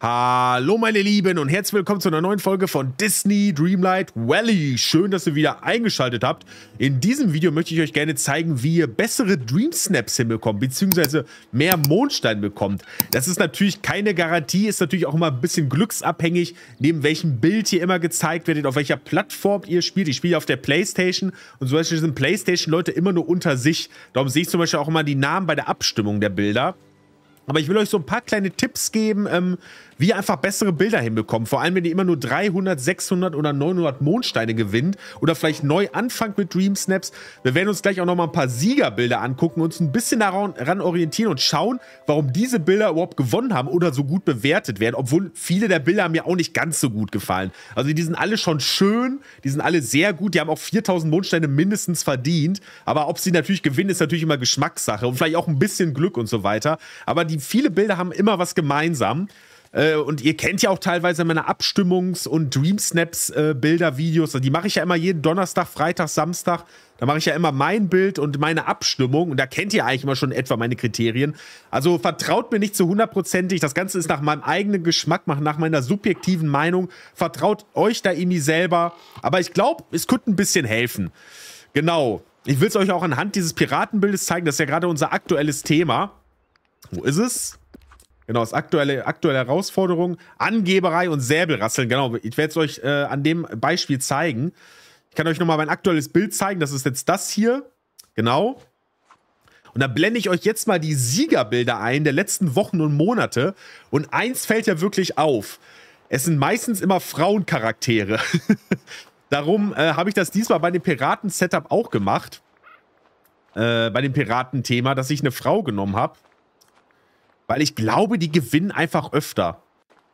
Hallo meine Lieben und herzlich willkommen zu einer neuen Folge von Disney Dreamlight Valley. Schön, dass ihr wieder eingeschaltet habt. In diesem Video möchte ich euch gerne zeigen, wie ihr bessere Dream Snaps hinbekommt, beziehungsweise mehr Mondstein bekommt. Das ist natürlich keine Garantie, ist natürlich auch immer ein bisschen glücksabhängig, neben welchem Bild hier immer gezeigt wird, auf welcher Plattform ihr spielt. Ich spiele auf der Playstation und zum Beispiel sind Playstation-Leute immer nur unter sich. Darum sehe ich zum Beispiel auch immer die Namen bei der Abstimmung der Bilder. Aber ich will euch so ein paar kleine Tipps geben, ähm, wie ihr einfach bessere Bilder hinbekommt. Vor allem, wenn ihr immer nur 300, 600 oder 900 Mondsteine gewinnt oder vielleicht neu anfangt mit Dream Snaps. Wir werden uns gleich auch nochmal ein paar Siegerbilder angucken, uns ein bisschen daran orientieren und schauen, warum diese Bilder überhaupt gewonnen haben oder so gut bewertet werden. Obwohl viele der Bilder mir auch nicht ganz so gut gefallen. Also die sind alle schon schön, die sind alle sehr gut, die haben auch 4000 Mondsteine mindestens verdient. Aber ob sie natürlich gewinnen, ist natürlich immer Geschmackssache und vielleicht auch ein bisschen Glück und so weiter. Aber die die viele Bilder haben immer was gemeinsam. Äh, und ihr kennt ja auch teilweise meine Abstimmungs- und Dreamsnaps-Bilder, äh, Videos. Also die mache ich ja immer jeden Donnerstag, Freitag, Samstag. Da mache ich ja immer mein Bild und meine Abstimmung. Und da kennt ihr eigentlich immer schon etwa meine Kriterien. Also vertraut mir nicht zu hundertprozentig. Das Ganze ist nach meinem eigenen Geschmack, nach meiner subjektiven Meinung. Vertraut euch da irgendwie selber. Aber ich glaube, es könnte ein bisschen helfen. Genau. Ich will es euch auch anhand dieses Piratenbildes zeigen. Das ist ja gerade unser aktuelles Thema. Wo ist es? Genau, das aktuelle, aktuelle Herausforderung. Angeberei und Säbelrasseln. Genau, ich werde es euch äh, an dem Beispiel zeigen. Ich kann euch nochmal mein aktuelles Bild zeigen. Das ist jetzt das hier. Genau. Und da blende ich euch jetzt mal die Siegerbilder ein der letzten Wochen und Monate. Und eins fällt ja wirklich auf. Es sind meistens immer Frauencharaktere. Darum äh, habe ich das diesmal bei dem Piraten-Setup auch gemacht. Äh, bei dem Piratenthema, dass ich eine Frau genommen habe. Weil ich glaube, die gewinnen einfach öfter.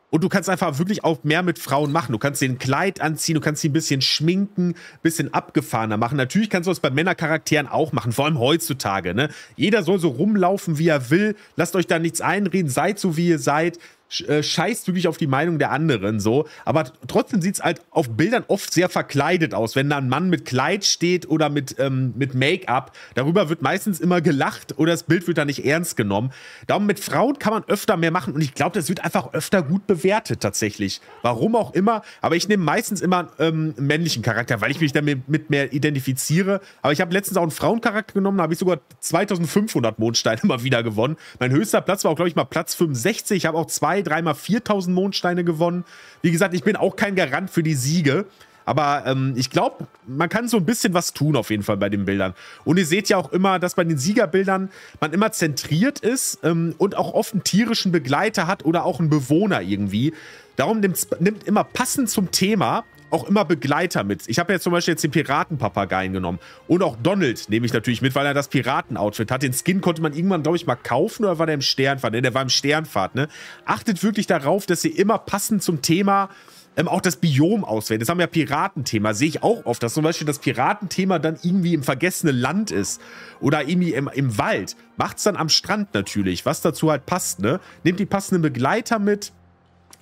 Und du kannst einfach wirklich auch mehr mit Frauen machen. Du kannst ein Kleid anziehen, du kannst sie ein bisschen schminken, ein bisschen abgefahrener machen. Natürlich kannst du das bei Männercharakteren auch machen, vor allem heutzutage. Ne? Jeder soll so rumlaufen, wie er will. Lasst euch da nichts einreden, seid so, wie ihr seid. Äh, scheißt wirklich auf die Meinung der anderen so. Aber trotzdem sieht es halt auf Bildern oft sehr verkleidet aus. Wenn da ein Mann mit Kleid steht oder mit, ähm, mit Make-up, darüber wird meistens immer gelacht oder das Bild wird da nicht ernst genommen. Darum mit Frauen kann man öfter mehr machen und ich glaube, das wird einfach öfter gut bewertet tatsächlich. Warum auch immer. Aber ich nehme meistens immer ähm, einen männlichen Charakter, weil ich mich damit mit mehr identifiziere. Aber ich habe letztens auch einen Frauencharakter genommen, da habe ich sogar 2500 Mondsteine mal wieder gewonnen. Mein höchster Platz war auch, glaube ich, mal Platz 65. Ich habe auch zwei dreimal 4000 Mondsteine gewonnen. Wie gesagt, ich bin auch kein Garant für die Siege. Aber ähm, ich glaube, man kann so ein bisschen was tun auf jeden Fall bei den Bildern. Und ihr seht ja auch immer, dass bei den Siegerbildern man immer zentriert ist ähm, und auch oft einen tierischen Begleiter hat oder auch einen Bewohner irgendwie. Darum nimmt immer passend zum Thema auch immer Begleiter mit. Ich habe ja zum Beispiel jetzt den Piratenpapageien genommen. Und auch Donald nehme ich natürlich mit, weil er das Piratenoutfit hat. Den Skin konnte man irgendwann, glaube ich, mal kaufen oder war der im Sternfahrt? Ne, der war im Sternfahrt, ne? Achtet wirklich darauf, dass ihr immer passend zum Thema ähm, auch das Biom auswählt. Das haben wir ja Piratenthema, sehe ich auch oft, dass zum Beispiel das Piratenthema dann irgendwie im vergessenen Land ist oder irgendwie im, im Wald. es dann am Strand natürlich, was dazu halt passt, ne? Nehmt die passenden Begleiter mit,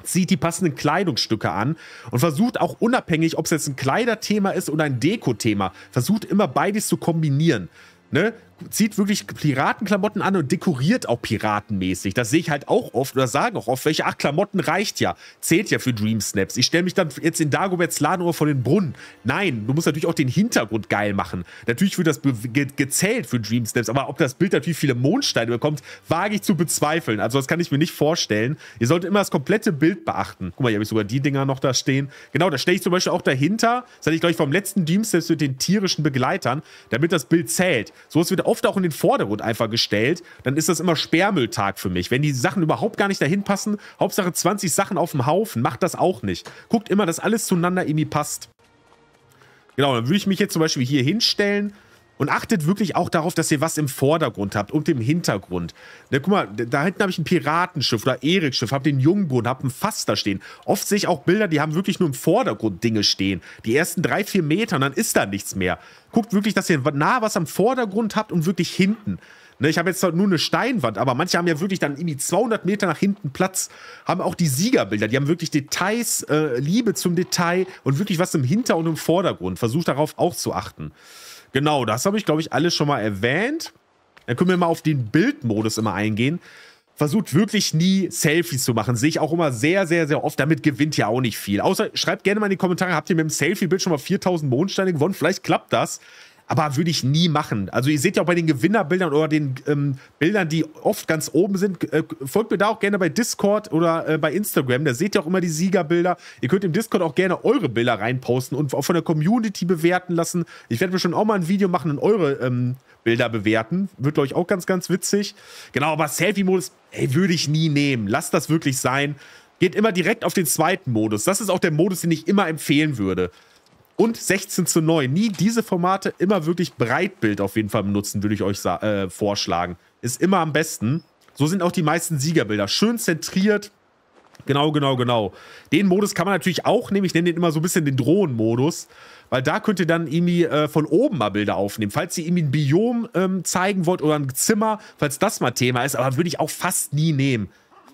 zieht die passenden Kleidungsstücke an und versucht auch unabhängig, ob es jetzt ein Kleiderthema ist oder ein Dekothema, versucht immer beides zu kombinieren. Ne? zieht wirklich Piratenklamotten an und dekoriert auch piratenmäßig. Das sehe ich halt auch oft oder sage auch oft welche, ach, Klamotten reicht ja. Zählt ja für Dream Snaps. Ich stelle mich dann jetzt in Dagoberts Laden oder vor den Brunnen. Nein, du musst natürlich auch den Hintergrund geil machen. Natürlich wird das ge gezählt für Dream Snaps, aber ob das Bild natürlich viele Mondsteine bekommt, wage ich zu bezweifeln. Also das kann ich mir nicht vorstellen. Ihr solltet immer das komplette Bild beachten. Guck mal, hier habe ich sogar die Dinger noch da stehen. Genau, da stelle ich zum Beispiel auch dahinter. Das hatte ich, glaube ich, vom letzten Dream Snaps mit den tierischen Begleitern, damit das Bild zählt. So es wird auch oft auch in den Vordergrund einfach gestellt. Dann ist das immer Sperrmülltag für mich. Wenn die Sachen überhaupt gar nicht dahin passen, Hauptsache 20 Sachen auf dem Haufen, macht das auch nicht. Guckt immer, dass alles zueinander irgendwie passt. Genau, dann würde ich mich jetzt zum Beispiel hier hinstellen und achtet wirklich auch darauf, dass ihr was im Vordergrund habt und im Hintergrund. Ne, guck mal, da hinten habe ich ein Piratenschiff oder Erikschiff, habe den Jungbrunnen, habe ein Fass da stehen. Oft sehe ich auch Bilder, die haben wirklich nur im Vordergrund Dinge stehen. Die ersten drei, vier Meter und dann ist da nichts mehr. Guckt wirklich, dass ihr nah was am Vordergrund habt und wirklich hinten. Ne, ich habe jetzt nur eine Steinwand, aber manche haben ja wirklich dann irgendwie 200 Meter nach hinten Platz, haben auch die Siegerbilder, die haben wirklich Details, äh, Liebe zum Detail und wirklich was im Hinter- und im Vordergrund. Versucht darauf auch zu achten. Genau, das habe ich, glaube ich, alles schon mal erwähnt. Dann können wir mal auf den Bildmodus immer eingehen. Versucht wirklich nie Selfies zu machen. Sehe ich auch immer sehr, sehr, sehr oft. Damit gewinnt ihr auch nicht viel. Außer schreibt gerne mal in die Kommentare, habt ihr mit dem Selfie-Bild schon mal 4000 Mondsteine gewonnen? Vielleicht klappt das aber würde ich nie machen. Also ihr seht ja auch bei den Gewinnerbildern oder den ähm, Bildern, die oft ganz oben sind, äh, folgt mir da auch gerne bei Discord oder äh, bei Instagram. Da seht ihr auch immer die Siegerbilder. Ihr könnt im Discord auch gerne eure Bilder reinposten und auch von der Community bewerten lassen. Ich werde mir schon auch mal ein Video machen und eure ähm, Bilder bewerten. Wird, glaube ich, auch ganz, ganz witzig. Genau, aber Selfie-Modus, ey, würde ich nie nehmen. Lasst das wirklich sein. Geht immer direkt auf den zweiten Modus. Das ist auch der Modus, den ich immer empfehlen würde und 16 zu 9. Nie diese Formate, immer wirklich Breitbild auf jeden Fall benutzen, würde ich euch äh, vorschlagen. Ist immer am besten. So sind auch die meisten Siegerbilder. Schön zentriert. Genau, genau, genau. Den Modus kann man natürlich auch nehmen. Ich nenne den immer so ein bisschen den Drohnen-Modus. Weil da könnt ihr dann irgendwie äh, von oben mal Bilder aufnehmen. Falls ihr irgendwie ein Biom ähm, zeigen wollt oder ein Zimmer, falls das mal Thema ist. Aber würde ich auch fast nie nehmen.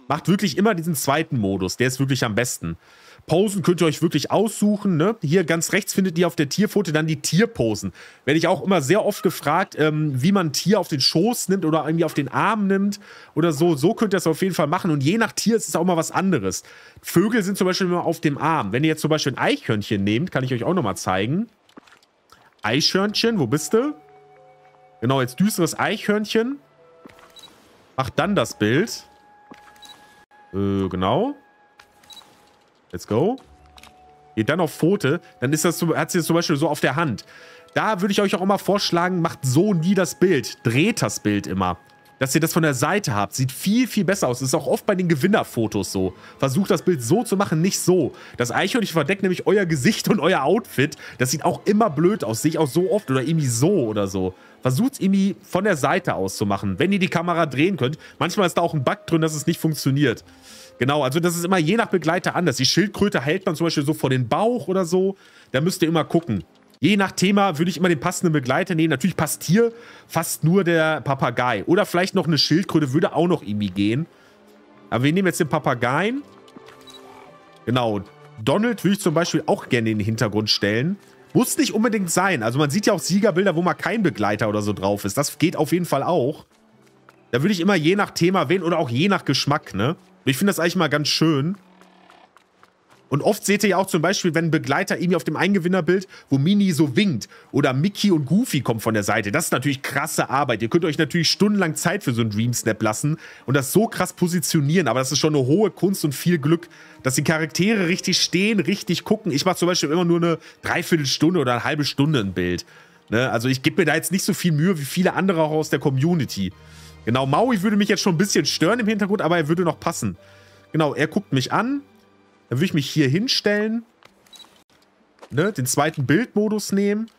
Macht wirklich immer diesen zweiten Modus. Der ist wirklich am besten. Posen könnt ihr euch wirklich aussuchen. Ne? Hier ganz rechts findet ihr auf der Tierfote dann die Tierposen. Werde ich auch immer sehr oft gefragt, ähm, wie man ein Tier auf den Schoß nimmt oder irgendwie auf den Arm nimmt oder so. So könnt ihr das auf jeden Fall machen. Und je nach Tier ist es auch mal was anderes. Vögel sind zum Beispiel immer auf dem Arm. Wenn ihr jetzt zum Beispiel ein Eichhörnchen nehmt, kann ich euch auch nochmal zeigen. Eichhörnchen, wo bist du? Genau, jetzt düsteres Eichhörnchen. Macht dann das Bild. Äh, genau. Let's go. Geht dann auf Pfote. Dann ist das, hat sie das zum Beispiel so auf der Hand. Da würde ich euch auch immer vorschlagen, macht so nie das Bild. Dreht das Bild immer. Dass ihr das von der Seite habt, sieht viel, viel besser aus. Das ist auch oft bei den Gewinnerfotos so. Versucht das Bild so zu machen, nicht so. Das Eichhörnchen verdeckt nämlich euer Gesicht und euer Outfit. Das sieht auch immer blöd aus. Sehe ich auch so oft oder irgendwie so oder so. Versucht es irgendwie von der Seite aus zu machen, wenn ihr die Kamera drehen könnt. Manchmal ist da auch ein Bug drin, dass es nicht funktioniert. Genau, also das ist immer je nach Begleiter anders. Die Schildkröte hält man zum Beispiel so vor den Bauch oder so. Da müsst ihr immer gucken. Je nach Thema würde ich immer den passenden Begleiter nehmen. Natürlich passt hier fast nur der Papagei. Oder vielleicht noch eine Schildkröte würde auch noch irgendwie gehen. Aber wir nehmen jetzt den Papageien. Genau. Donald würde ich zum Beispiel auch gerne in den Hintergrund stellen. Muss nicht unbedingt sein. Also man sieht ja auch Siegerbilder, wo mal kein Begleiter oder so drauf ist. Das geht auf jeden Fall auch. Da würde ich immer je nach Thema wählen oder auch je nach Geschmack, ne? ich finde das eigentlich mal ganz schön. Und oft seht ihr ja auch zum Beispiel, wenn ein Begleiter irgendwie auf dem Eingewinnerbild, wo Mini so winkt oder Mickey und Goofy kommen von der Seite. Das ist natürlich krasse Arbeit. Ihr könnt euch natürlich stundenlang Zeit für so einen Dream Snap lassen und das so krass positionieren. Aber das ist schon eine hohe Kunst und viel Glück, dass die Charaktere richtig stehen, richtig gucken. Ich mache zum Beispiel immer nur eine Dreiviertelstunde oder eine halbe Stunde ein Bild. Ne? Also ich gebe mir da jetzt nicht so viel Mühe wie viele andere auch aus der Community. Genau, Maui würde mich jetzt schon ein bisschen stören im Hintergrund, aber er würde noch passen. Genau, er guckt mich an. Dann würde ich mich hier hinstellen. Ne, den zweiten Bildmodus nehmen.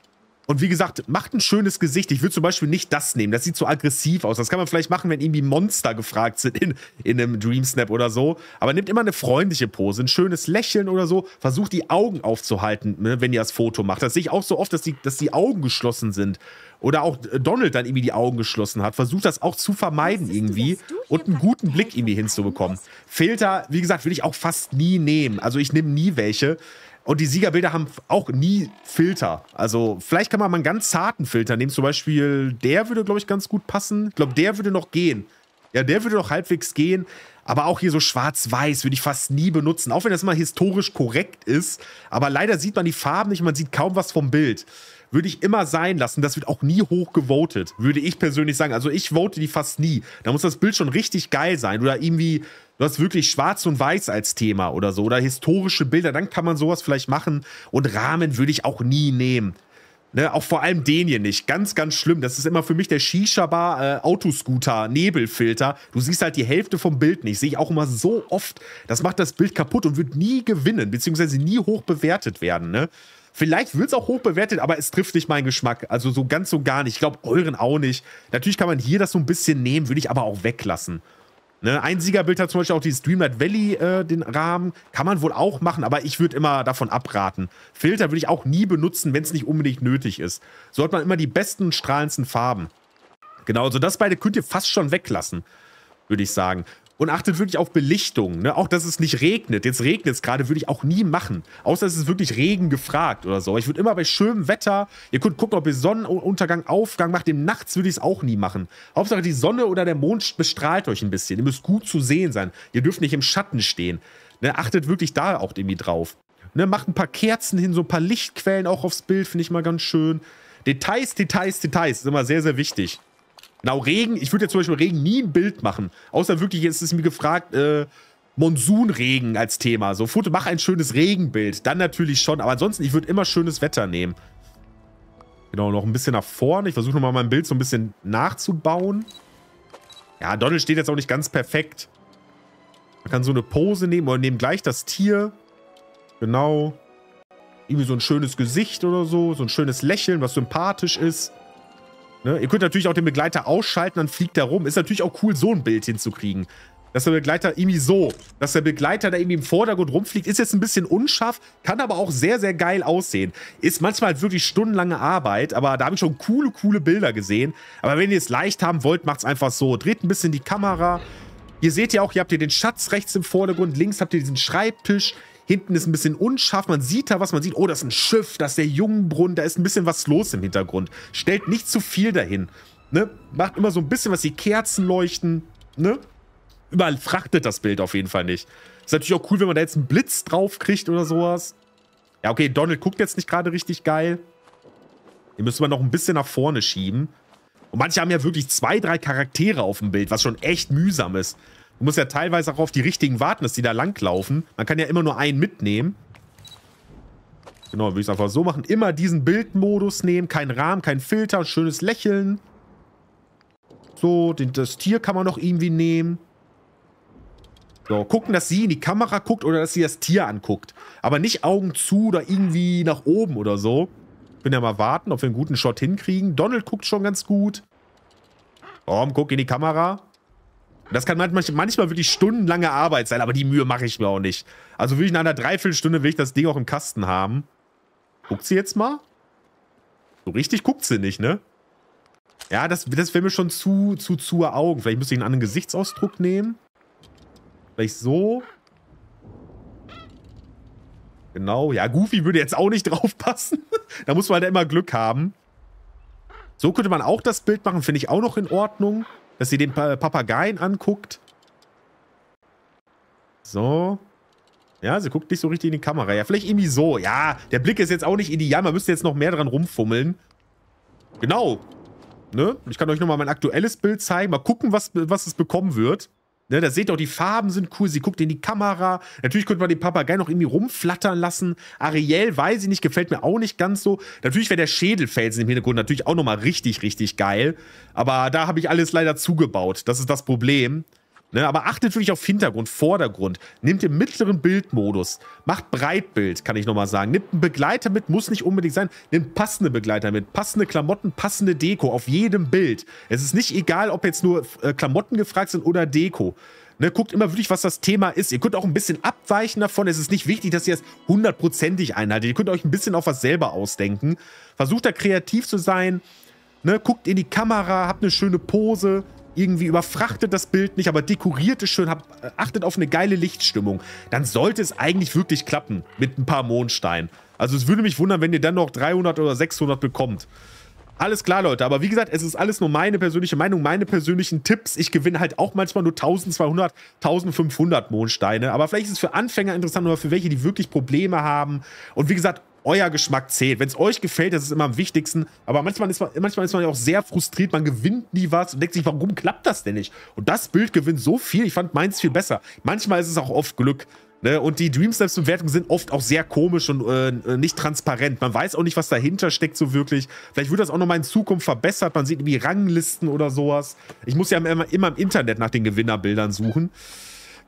Und wie gesagt, macht ein schönes Gesicht. Ich würde zum Beispiel nicht das nehmen. Das sieht so aggressiv aus. Das kann man vielleicht machen, wenn irgendwie Monster gefragt sind in, in einem Dream Snap oder so. Aber nehmt immer eine freundliche Pose, ein schönes Lächeln oder so. Versucht die Augen aufzuhalten, ne, wenn ihr das Foto macht. Das sehe ich auch so oft, dass die, dass die Augen geschlossen sind oder auch äh, Donald dann irgendwie die Augen geschlossen hat, versucht das auch zu vermeiden irgendwie und einen guten Blick irgendwie hinzubekommen. Filter, wie gesagt, will ich auch fast nie nehmen. Also ich nehme nie welche. Und die Siegerbilder haben auch nie Filter. Also vielleicht kann man mal einen ganz zarten Filter nehmen. Zum Beispiel, der würde, glaube ich, ganz gut passen. Ich glaube, der würde noch gehen. Ja, der würde doch halbwegs gehen. Aber auch hier so schwarz-weiß würde ich fast nie benutzen. Auch wenn das mal historisch korrekt ist. Aber leider sieht man die Farben nicht. Man sieht kaum was vom Bild. Würde ich immer sein lassen. Das wird auch nie hoch gewotet. Würde ich persönlich sagen. Also ich vote die fast nie. Da muss das Bild schon richtig geil sein. Oder irgendwie, du hast wirklich schwarz und weiß als Thema oder so. Oder historische Bilder. Dann kann man sowas vielleicht machen. Und Rahmen würde ich auch nie nehmen. Ne, auch vor allem den hier nicht. Ganz, ganz schlimm. Das ist immer für mich der Shisha-Bar-Autoscooter-Nebelfilter. Äh, du siehst halt die Hälfte vom Bild nicht. Sehe ich auch immer so oft. Das macht das Bild kaputt und wird nie gewinnen, beziehungsweise nie hoch bewertet werden. Ne? Vielleicht wird es auch hoch bewertet, aber es trifft nicht meinen Geschmack. Also so ganz so gar nicht. Ich glaube, euren auch nicht. Natürlich kann man hier das so ein bisschen nehmen, würde ich aber auch weglassen. Ne, ein Siegerbild hat zum Beispiel auch die Streamlight Valley äh, den Rahmen. Kann man wohl auch machen, aber ich würde immer davon abraten. Filter würde ich auch nie benutzen, wenn es nicht unbedingt nötig ist. Sollte man immer die besten, strahlendsten Farben. Genau, also das beide könnt ihr fast schon weglassen, würde ich sagen und achtet wirklich auf Belichtung. Ne? Auch, dass es nicht regnet. Jetzt regnet es gerade, würde ich auch nie machen. Außer es ist wirklich Regen gefragt oder so. Aber ich würde immer bei schönem Wetter, ihr könnt gucken, ob ihr Sonnenuntergang, Aufgang macht. Dem Nachts würde ich es auch nie machen. Hauptsache die Sonne oder der Mond bestrahlt euch ein bisschen. Ihr müsst gut zu sehen sein. Ihr dürft nicht im Schatten stehen. Ne? Achtet wirklich da auch irgendwie drauf. Ne? Macht ein paar Kerzen hin, so ein paar Lichtquellen auch aufs Bild, finde ich mal ganz schön. Details, Details, Details ist immer sehr, sehr wichtig. Genau, Regen, ich würde jetzt zum Beispiel Regen nie ein Bild machen. Außer wirklich, jetzt ist mir gefragt, äh, Monsunregen als Thema. So, Foto, mach ein schönes Regenbild. Dann natürlich schon. Aber ansonsten, ich würde immer schönes Wetter nehmen. Genau, noch ein bisschen nach vorne. Ich versuche nochmal mein Bild so ein bisschen nachzubauen. Ja, Donald steht jetzt auch nicht ganz perfekt. Man kann so eine Pose nehmen oder nehmen gleich das Tier. Genau. Irgendwie so ein schönes Gesicht oder so. So ein schönes Lächeln, was sympathisch ist. Ne? Ihr könnt natürlich auch den Begleiter ausschalten, dann fliegt er rum. Ist natürlich auch cool, so ein Bild hinzukriegen. Dass der Begleiter irgendwie so, dass der Begleiter da irgendwie im Vordergrund rumfliegt, ist jetzt ein bisschen unscharf, kann aber auch sehr, sehr geil aussehen. Ist manchmal halt wirklich stundenlange Arbeit, aber da habe ich schon coole, coole Bilder gesehen. Aber wenn ihr es leicht haben wollt, macht es einfach so. Dreht ein bisschen die Kamera. Hier seht ihr auch, hier habt ihr den Schatz rechts im Vordergrund, links habt ihr diesen Schreibtisch. Hinten ist ein bisschen unscharf. Man sieht da was. Man sieht, oh, das ist ein Schiff, das ist der Jungenbrunnen. Da ist ein bisschen was los im Hintergrund. Stellt nicht zu viel dahin. Ne? Macht immer so ein bisschen was. Die Kerzen leuchten. Ne? frachtet das Bild auf jeden Fall nicht. Ist natürlich auch cool, wenn man da jetzt einen Blitz drauf kriegt oder sowas. Ja, okay, Donald guckt jetzt nicht gerade richtig geil. Den müssen wir noch ein bisschen nach vorne schieben. Und manche haben ja wirklich zwei, drei Charaktere auf dem Bild, was schon echt mühsam ist. Du musst ja teilweise auch auf die richtigen warten, dass die da langlaufen. Man kann ja immer nur einen mitnehmen. Genau, würde ich es einfach so machen. Immer diesen Bildmodus nehmen. Kein Rahmen, kein Filter, schönes Lächeln. So, den, das Tier kann man noch irgendwie nehmen. So, gucken, dass sie in die Kamera guckt oder dass sie das Tier anguckt. Aber nicht Augen zu oder irgendwie nach oben oder so. Bin ja mal warten, ob wir einen guten Shot hinkriegen. Donald guckt schon ganz gut. Komm, guck in die Kamera. Das kann manchmal, manchmal wirklich stundenlange Arbeit sein, aber die Mühe mache ich mir auch nicht. Also will ich nach einer Dreiviertelstunde will ich das Ding auch im Kasten haben. Guckt sie jetzt mal? So richtig guckt sie nicht, ne? Ja, das, das wäre mir schon zu, zu, zu Augen. Vielleicht müsste ich einen anderen Gesichtsausdruck nehmen. Vielleicht so. Genau, ja, Goofy würde jetzt auch nicht draufpassen. da muss man halt immer Glück haben. So könnte man auch das Bild machen, finde ich auch noch in Ordnung dass sie den Papageien anguckt. So. Ja, sie guckt nicht so richtig in die Kamera. Ja, vielleicht irgendwie so. Ja, der Blick ist jetzt auch nicht ideal. Man müsste jetzt noch mehr dran rumfummeln. Genau. Ne? Ich kann euch nochmal mein aktuelles Bild zeigen. Mal gucken, was, was es bekommen wird. Ne, da seht ihr auch, die Farben sind cool. Sie guckt in die Kamera. Natürlich könnte man den Papagei noch irgendwie rumflattern lassen. Ariel, weiß ich nicht, gefällt mir auch nicht ganz so. Natürlich wäre der Schädelfelsen im Hintergrund natürlich auch nochmal richtig, richtig geil. Aber da habe ich alles leider zugebaut. Das ist das Problem. Ne, aber achtet wirklich auf Hintergrund, Vordergrund. Nehmt den mittleren Bildmodus. Macht Breitbild, kann ich nochmal sagen. Nehmt einen Begleiter mit, muss nicht unbedingt sein. Nehmt passende Begleiter mit. Passende Klamotten, passende Deko auf jedem Bild. Es ist nicht egal, ob jetzt nur äh, Klamotten gefragt sind oder Deko. Ne, guckt immer wirklich, was das Thema ist. Ihr könnt auch ein bisschen abweichen davon. Es ist nicht wichtig, dass ihr es hundertprozentig einhaltet. Ihr könnt euch ein bisschen auf was selber ausdenken. Versucht da kreativ zu sein. Ne, guckt in die Kamera, habt eine schöne Pose irgendwie überfrachtet das Bild nicht, aber dekoriert es schön, hab, äh, achtet auf eine geile Lichtstimmung, dann sollte es eigentlich wirklich klappen mit ein paar Mondsteinen. Also es würde mich wundern, wenn ihr dann noch 300 oder 600 bekommt. Alles klar, Leute. Aber wie gesagt, es ist alles nur meine persönliche Meinung, meine persönlichen Tipps. Ich gewinne halt auch manchmal nur 1200, 1500 Mondsteine. Aber vielleicht ist es für Anfänger interessant oder für welche, die wirklich Probleme haben. Und wie gesagt, euer Geschmack zählt. Wenn es euch gefällt, das ist immer am wichtigsten. Aber manchmal ist man, manchmal ist man ja auch sehr frustriert. Man gewinnt nie was und denkt sich, warum klappt das denn nicht? Und das Bild gewinnt so viel. Ich fand meins viel besser. Manchmal ist es auch oft Glück. Ne? Und die Dreamsnaps-Bewertungen sind oft auch sehr komisch und äh, nicht transparent. Man weiß auch nicht, was dahinter steckt so wirklich. Vielleicht wird das auch nochmal in Zukunft verbessert. Man sieht irgendwie Ranglisten oder sowas. Ich muss ja immer, immer im Internet nach den Gewinnerbildern suchen.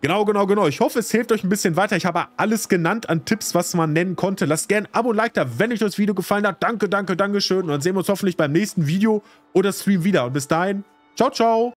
Genau, genau, genau. Ich hoffe, es hilft euch ein bisschen weiter. Ich habe alles genannt an Tipps, was man nennen konnte. Lasst gerne ein Abo und Like da, wenn euch das Video gefallen hat. Danke, danke, danke schön. Und dann sehen wir uns hoffentlich beim nächsten Video oder Stream wieder. Und bis dahin, ciao, ciao.